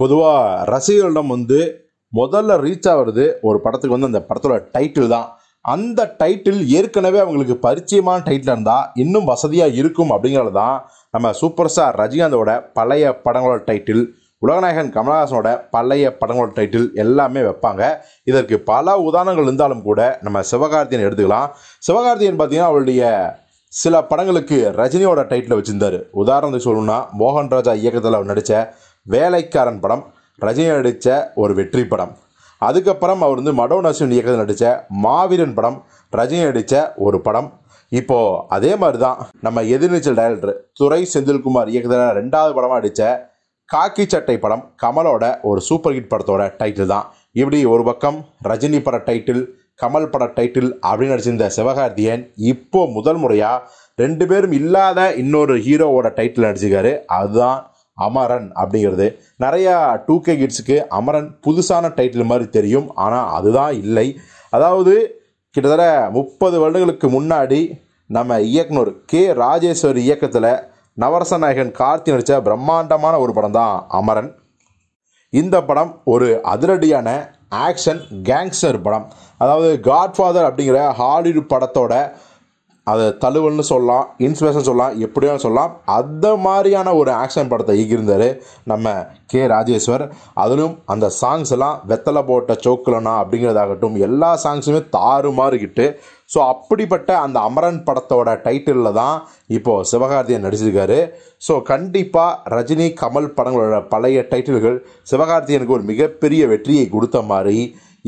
பொதுவாக ரசிகர்களிடம் வந்து முதல்ல ரீச் ஆகிறது ஒரு படத்துக்கு வந்து அந்த படத்தோட டைட்டில் தான் அந்த டைட்டில் ஏற்கனவே அவங்களுக்கு பரிச்சயமான டைட்டில் இருந்தால் இன்னும் வசதியாக இருக்கும் அப்படிங்கிறது தான் நம்ம சூப்பர் ஸ்டார் ரஜினிகாந்தோட பழைய படங்களோட டைட்டில் உலகநாயகன் கமலஹாசனோட பழைய படங்களோட டைட்டில் எல்லாமே வைப்பாங்க இதற்கு பல உதாரணங்கள் இருந்தாலும் கூட நம்ம சிவகார்த்தியன் எடுத்துக்கலாம் சிவகார்த்தியன் பார்த்தீங்கன்னா அவருடைய சில படங்களுக்கு ரஜினியோட டைட்டில் வச்சுருந்தார் உதாரணத்துக்கு சொல்லணும்னா மோகன் ராஜா இயக்கத்தில் அவர் நடித்த வேலைக்காரன் படம் ரஜினி நடித்த ஒரு வெற்றி படம் அதுக்கப்புறம் அவர் வந்து மடோன் இயக்கத்தில் நடித்த மாவீரன் படம் ரஜினி நடித்த ஒரு படம் இப்போது அதே மாதிரி தான் நம்ம எதிர்நீச்சல் டைரக்டர் துரை செந்தில்குமார் இயக்கத்தில் ரெண்டாவது படமாக நடித்த காக்கி சட்டை படம் கமலோட ஒரு சூப்பர் ஹிட் படத்தோட டைட்டில் தான் இப்படி ஒரு பக்கம் ரஜினி பட டைட்டில் கமல் பட டைட்டில் அப்படின்னு நடிச்சிருந்த சிவகார்த்தியன் இப்போது முதல் முறையாக ரெண்டு பேரும் இல்லாத இன்னொரு ஹீரோவோட டைட்டில் நடிச்சிருக்காரு அதுதான் அமரன் அப்படிங்கிறது நிறையா டூ கே கிட்ஸுக்கு அமரன் புதுசான டைட்டில் மாதிரி தெரியும் ஆனால் அதுதான் இல்லை அதாவது கிட்டத்தட்ட முப்பது வருடங்களுக்கு முன்னாடி நம்ம இயக்குனர் கே ராஜேஸ்வர் இயக்கத்தில் நவரச நாயகன் கார்த்தி நடித்த பிரம்மாண்டமான ஒரு படம் தான் அமரன் இந்த படம் ஒரு அதிரடியான ஆக்ஷன் கேங்ஸ்டர் படம் அதாவது காட்ஃபாதர் அப்படிங்கிற ஹாலிவுட் படத்தோட அதை தழுவல்னு சொல்லலாம் இன்ஸ்பிரேஷன் சொல்லலாம் எப்படியும் சொல்லலாம் அந்த மாதிரியான ஒரு ஆக்ஷன் படத்தை ஈகிருந்தார் நம்ம கே ராஜேஸ்வர் அதிலும் அந்த சாங்ஸ் எல்லாம் வெத்தலை போட்ட சோக்குலனா அப்படிங்கிறதாகட்டும் எல்லா சாங்ஸுமே தாறுமாறுக்கிட்டு ஸோ அப்படிப்பட்ட அந்த அமரன் படத்தோட டைட்டிலில் தான் இப்போது சிவகார்த்தியன் நடிச்சிருக்காரு ஸோ கண்டிப்பாக ரஜினி கமல் படங்களோட பழைய டைட்டில்கள் சிவகார்த்தியனுக்கு ஒரு மிகப்பெரிய வெற்றியை கொடுத்த மாதிரி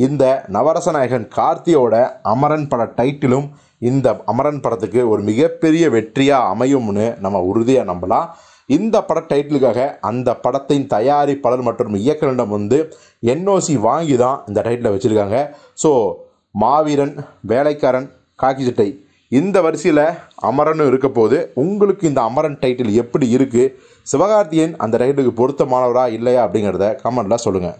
இந்த நவரசநாயகன் கார்த்தியோட அமரன் பட டைட்டிலும் இந்த அமரன் படத்துக்கு ஒரு மிகப்பெரிய வெற்றியாக அமையும்னு நம்ம உறுதியாக நம்பலாம் இந்த பட டைட்டிலுக்காக அந்த படத்தின் தயாரிப்பாளர் மற்றும் இயக்குநரிடம் வந்து என்ஓசி வாங்கி தான் இந்த டைட்டிலை வச்சுருக்காங்க ஸோ மாவீரன் வேலைக்காரன் காக்கி சட்டை இந்த வரிசையில் அமரனும் இருக்க போது உங்களுக்கு இந்த அமரன் டைட்டில் எப்படி இருக்குது சிவகார்த்தியன் அந்த டைட்டிலுக்கு பொருத்தமானவரா இல்லையா அப்படிங்கிறத கமெண்டில் சொல்லுங்கள்